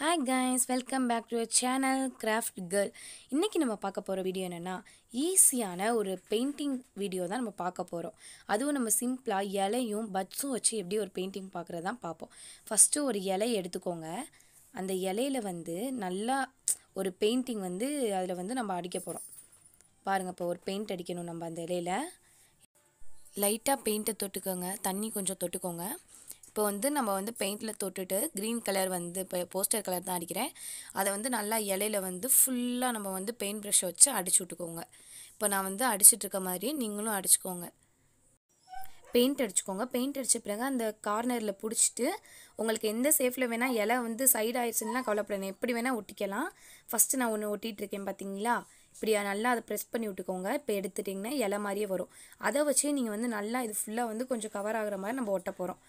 hi guys welcome back to channel craft girl இன்றைக்கி நம்ம பார்க்க போகிற வீடியோ என்னென்னா ஈஸியான ஒரு பெயிண்டிங் வீடியோ தான் நம்ம பார்க்க போகிறோம் அதுவும் நம்ம சிம்பிளாக இலையும் பட்ஸும் வச்சு எப்படி ஒரு பெயிண்டிங் பார்க்குறதான் பார்ப்போம் ஃபஸ்ட்டு ஒரு இலையை எடுத்துக்கோங்க அந்த இலையில வந்து நல்லா ஒரு பெயிண்டிங் வந்து அதில் வந்து நம்ம அடிக்க போகிறோம் பாருங்கள் இப்போ ஒரு பெயிண்ட் அடிக்கணும் நம்ம அந்த இலையில் லைட்டாக பெயிண்ட்டை தொட்டுக்கோங்க தண்ணி கொஞ்சம் தொட்டுக்கோங்க இப்போ வந்து நம்ம வந்து பெயிண்டில் தொட்டுட்டு க்ரீன் கலர் வந்து இப்போ போஸ்டர் கலர் தான் அடிக்கிறேன் அதை வந்து நல்லா இலையில வந்து ஃபுல்லாக நம்ம வந்து பெயிண்ட் ப்ரஷ்ஷை வச்சு அடிச்சு விட்டுக்கோங்க இப்போ நான் வந்து இருக்க மாதிரி நீங்களும் அடிச்சுக்கோங்க பெயிண்ட் அடிச்சுக்கோங்க பெயிண்ட் அடித்த பிறகு அந்த கார்னரில் பிடிச்சிட்டு உங்களுக்கு எந்த சேஃபில் வேணால் இலை வந்து சைடு ஆயிடுச்சுன்னா கவலைப்படணும் எப்படி வேணால் ஒட்டிக்கலாம் ஃபஸ்ட்டு நான் ஒன்று ஒட்டிகிட்ருக்கேன் பார்த்தீங்களா இப்படி நல்லா அதை ப்ரெஸ் பண்ணி விட்டுக்கோங்க இப்போ எடுத்துட்டிங்கன்னா இலை மாதிரியே வரும் அதை வச்சே நீங்கள் வந்து நல்லா இது ஃபுல்லாக வந்து கொஞ்சம் கவர் ஆகிற மாதிரி நம்ம ஒட்ட போகிறோம்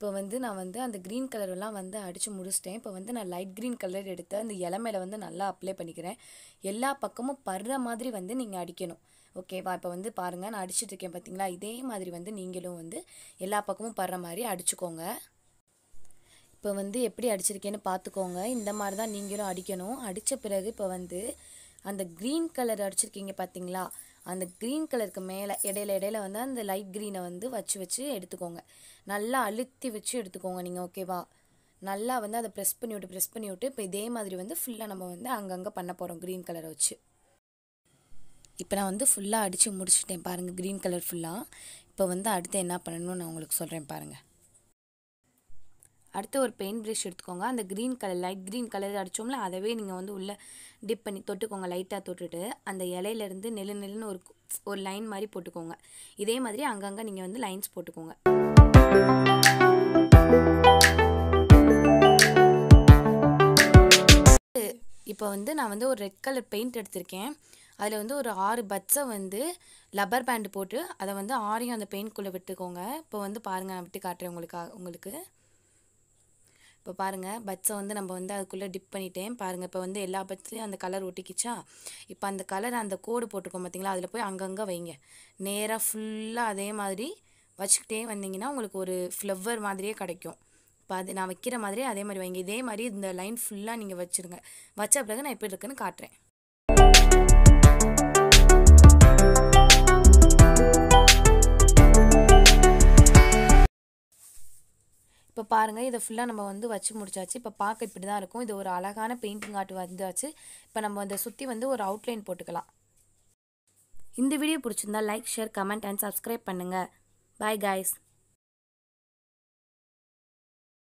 இப்போ வந்து நான் வந்து அந்த க்ரீன் கலரெல்லாம் வந்து அடித்து முடிச்சிட்டேன் இப்போ வந்து நான் லைட் க்ரீன் கலர் எடுத்து அந்த இலை மேலே வந்து நல்லா அப்ளை பண்ணிக்கிறேன் எல்லா பக்கமும் படுற மாதிரி வந்து நீங்கள் அடிக்கணும் ஓகேவா இப்போ வந்து பாருங்கள் நான் இருக்கேன் பார்த்தீங்களா இதே மாதிரி வந்து நீங்களும் வந்து எல்லா பக்கமும் படுற மாதிரி அடிச்சுக்கோங்க இப்போ வந்து எப்படி அடிச்சிருக்கேன்னு பார்த்துக்கோங்க இந்த மாதிரி தான் நீங்களும் அடிக்கணும் அடித்த பிறகு இப்போ வந்து அந்த க்ரீன் கலர் அடிச்சிருக்கீங்க பார்த்தீங்களா அந்த க்ரீன் கலருக்கு மேலே இடையில இடையில வந்து அந்த லைட் க்ரீனை வந்து வச்சு வச்சு எடுத்துக்கோங்க நல்லா அழுத்தி வச்சு எடுத்துக்கோங்க நீங்கள் ஓகேவா நல்லா வந்து அதை ப்ரெஸ் பண்ணி விட்டு ப்ரெஸ் பண்ணி விட்டு இப்போ இதே மாதிரி வந்து ஃபுல்லாக நம்ம வந்து அங்கங்கே பண்ண போகிறோம் க்ரீன் கலரை வச்சு இப்போ நான் வந்து ஃபுல்லாக அடித்து முடிச்சுட்டேன் பாருங்கள் க்ரீன் கலர் ஃபுல்லாக இப்போ வந்து அடுத்து என்ன பண்ணணும்னு நான் உங்களுக்கு சொல்கிறேன் பாருங்கள் அடுத்து ஒரு பெயிண்ட் ப்ரஷ் எடுத்துக்கோங்க அந்த green colour light green colour அடித்தோம்ல அதவே நீங்கள் வந்து உள்ளே டிப் பண்ணி தொட்டுக்கோங்க லைட்டாக தொட்டுட்டு அந்த இலையிலேருந்து நெல் நெல்னு ஒரு ஒரு லைன் மாதிரி போட்டுக்கோங்க இதே மாதிரி அங்கங்கே நீங்கள் வந்து லைன்ஸ் போட்டுக்கோங்க இப்போ வந்து நான் வந்து ஒரு ரெட் கலர் பெயிண்ட் எடுத்திருக்கேன் அதில் வந்து ஒரு ஆறு பட்ஸை வந்து லப்பர் பேண்டு போட்டு அதை வந்து ஆறையும் அந்த பெயிண்ட்குள்ளே விட்டுக்கோங்க இப்போ வந்து பாருங்கள் நான் விட்டு காட்டுறேன் உங்களுக்கு உங்களுக்கு இப்போ பாருங்கள் பட்ஸை வந்து நம்ம வந்து அதுக்குள்ளே டிப் பண்ணிட்டேன் பாருங்கள் இப்போ வந்து எல்லா பட்ஸ்லேயும் அந்த கலர் ஒட்டிக்கிச்சா இப்போ அந்த கலர் அந்த கோடு போட்டிருக்கோம் பார்த்தீங்களா அதில் போய் அங்கங்கே வைங்க நேராக ஃபுல்லாக அதே மாதிரி வச்சுக்கிட்டே வந்தீங்கன்னா உங்களுக்கு ஒரு ஃப்ளவர் மாதிரியே கிடைக்கும் இப்போ அது நான் வைக்கிற மாதிரியே அதே மாதிரி வைங்க இதே மாதிரி இந்த லைன் ஃபுல்லாக நீங்கள் வச்சுருங்க வச்ச பிறகு நான் எப்படி இருக்குன்னு காட்டுறேன் பாருங்கள் இதை ஃபுல்லாக நம்ம வந்து வச்சு முடிச்சாச்சு இப்போ பார்க்க இப்படி தான் இருக்கும் இது ஒரு அழகான பெயிண்டிங் ஆர்ட் வந்தாச்சு இப்போ நம்ம அதை சுற்றி வந்து ஒரு அவுட்லைன் போட்டுக்கலாம் இந்த வீடியோ பிடிச்சிருந்தா like share comment and subscribe பண்ணுங்கள் பாய் காய்ஸ்